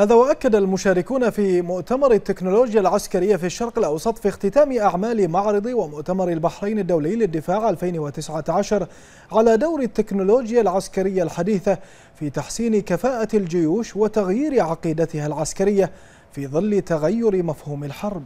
هذا وأكد المشاركون في مؤتمر التكنولوجيا العسكرية في الشرق الأوسط في اختتام أعمال معرض ومؤتمر البحرين الدولي للدفاع 2019 على دور التكنولوجيا العسكرية الحديثة في تحسين كفاءة الجيوش وتغيير عقيدتها العسكرية في ظل تغير مفهوم الحرب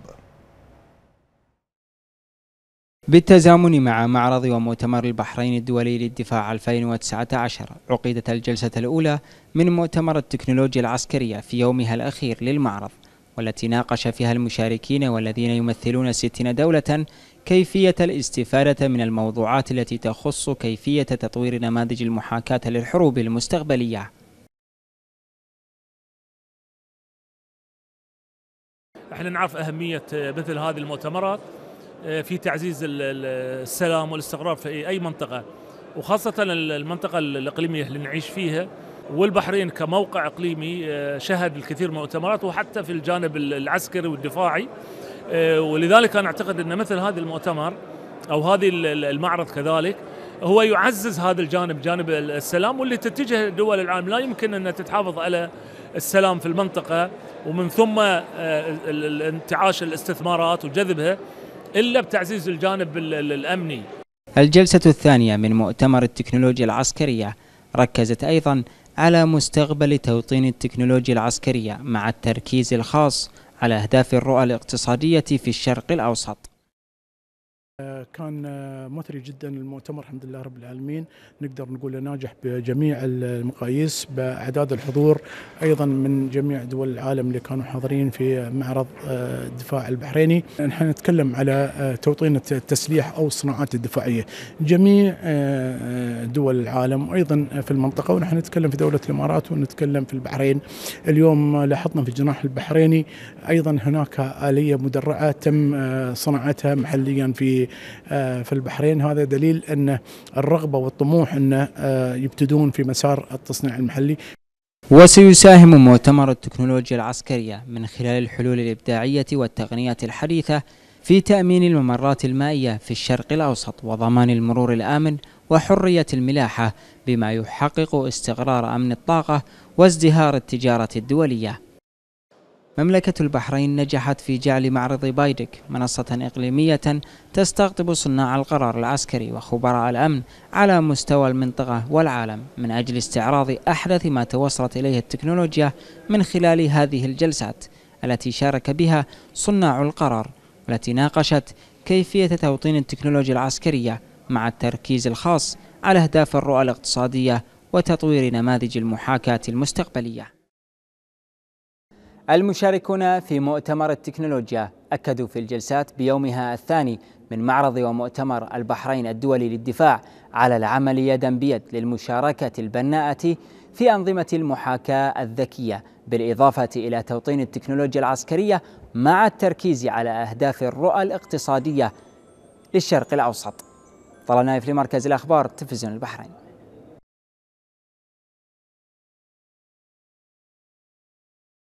بالتزامن مع معرض ومؤتمر البحرين الدولي للدفاع 2019 عقدت الجلسة الأولى من مؤتمر التكنولوجيا العسكرية في يومها الأخير للمعرض والتي ناقش فيها المشاركين والذين يمثلون 60 دولة كيفية الاستفادة من الموضوعات التي تخص كيفية تطوير نماذج المحاكاة للحروب المستقبلية احنا نعرف أهمية مثل هذه المؤتمرات آه، في تعزيز السلام والاستقرار في أي منطقة وخاصة المنطقة الإقليمية اللي نعيش فيها والبحرين كموقع إقليمي آه، شهد الكثير من المؤتمرات وحتى في الجانب العسكري والدفاعي آه، ولذلك أنا أعتقد أن مثل هذا المؤتمر أو هذه المعرض كذلك هو يعزز هذا الجانب جانب السلام واللي تتجه دول العالم لا يمكن أن تتحافظ على السلام في المنطقة ومن ثم انتعاش الاستثمارات وجذبها إلا بتعزيز الجانب الأمني الجلسة الثانية من مؤتمر التكنولوجيا العسكرية ركزت أيضا على مستقبل توطين التكنولوجيا العسكرية مع التركيز الخاص على أهداف الرؤى الاقتصادية في الشرق الأوسط كان مثري جدا المؤتمر الحمد لله رب العالمين نقدر نقول ناجح بجميع المقاييس باعداد الحضور ايضا من جميع دول العالم اللي كانوا حاضرين في معرض آه، الدفاع البحريني نحن نتكلم على آه، توطين التسليح او الصناعات الدفاعيه جميع آه، دول العالم وايضا في المنطقه ونحن نتكلم في دوله الامارات ونتكلم في البحرين اليوم لاحظنا في الجناح البحريني ايضا هناك اليه مدرعه تم صناعتها محليا في آه، في البحرين هذا دليل ان الرغبه والطموح ان آه، يبتدون في مسار التصنيع المحلي وسيساهم مؤتمر التكنولوجيا العسكرية من خلال الحلول الإبداعية والتقنيات الحديثة في تأمين الممرات المائية في الشرق الأوسط وضمان المرور الآمن وحرية الملاحة بما يحقق استقرار أمن الطاقة وازدهار التجارة الدولية مملكة البحرين نجحت في جعل معرض بايدك منصة إقليمية تستقطب صناع القرار العسكري وخبراء الأمن على مستوى المنطقة والعالم من أجل استعراض أحدث ما توصلت إليه التكنولوجيا من خلال هذه الجلسات التي شارك بها صناع القرار والتي ناقشت كيفية توطين التكنولوجيا العسكرية مع التركيز الخاص على أهداف الرؤى الاقتصادية وتطوير نماذج المحاكاة المستقبلية المشاركون في مؤتمر التكنولوجيا أكدوا في الجلسات بيومها الثاني من معرض ومؤتمر البحرين الدولي للدفاع على العمل يدا بيد للمشاركة البناءة في أنظمة المحاكاة الذكية بالإضافة إلى توطين التكنولوجيا العسكرية مع التركيز على أهداف الرؤى الاقتصادية للشرق الأوسط طلال نايف لمركز الأخبار تلفزيون البحرين